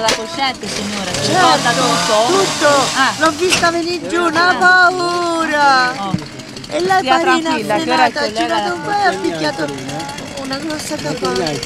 la cosciente signora? Certo, tutto? Tutto! Ah. L'ho vista venire giù, una paura! Oh. E lei Stia parina ha girato un po' e ha picchiato...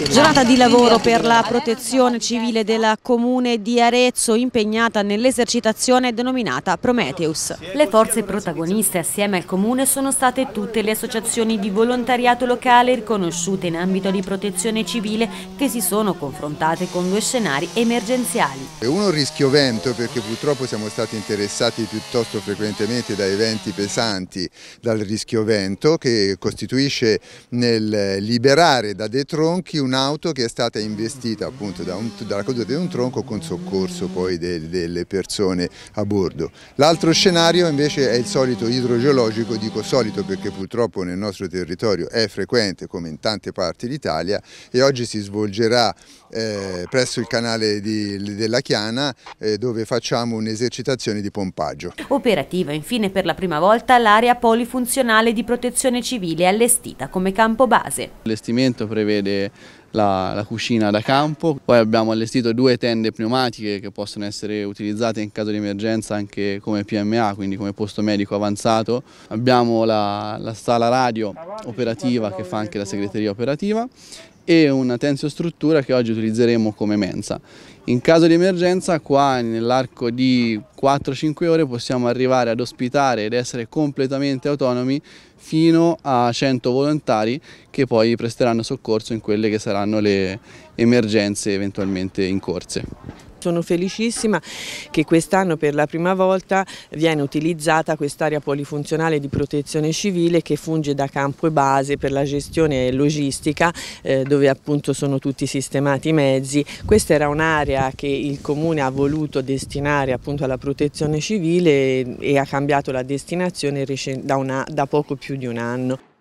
Giornata di lavoro per la protezione civile della comune di Arezzo impegnata nell'esercitazione denominata Prometheus. Le forze protagoniste assieme al comune sono state tutte le associazioni di volontariato locale riconosciute in ambito di protezione civile che si sono confrontate con due scenari emergenziali. Uno rischio vento perché purtroppo siamo stati interessati piuttosto frequentemente da eventi pesanti dal rischio vento che costituisce nel liberare ritirare da dei tronchi un'auto che è stata investita appunto da un, dalla caduta di un tronco con soccorso poi de, delle persone a bordo. L'altro scenario invece è il solito idrogeologico, dico solito perché purtroppo nel nostro territorio è frequente come in tante parti d'Italia e oggi si svolgerà eh, presso il canale di, della Chiana eh, dove facciamo un'esercitazione di pompaggio. Operativa infine per la prima volta l'area polifunzionale di protezione civile allestita come campo base allestimento prevede la, la, cucina da campo, poi abbiamo allestito due tende pneumatiche che possono essere utilizzate in caso di emergenza anche come PMA, quindi come posto medico avanzato, abbiamo la, la sala radio operativa che fa anche la segreteria operativa e una tensiostruttura che oggi utilizzeremo come mensa. In caso di emergenza qua nell'arco di 4-5 ore possiamo arrivare ad ospitare ed essere completamente autonomi fino a 100 volontari che poi presteranno soccorso in quelle che saranno le emergenze eventualmente in corso. Sono felicissima che quest'anno per la prima volta viene utilizzata quest'area polifunzionale di protezione civile che funge da campo e base per la gestione logistica eh, dove appunto sono tutti sistemati i mezzi. Questa era un'area che il Comune ha voluto destinare appunto alla protezione civile e, ha cambiato la destinazione da, una, da poco più di un anno.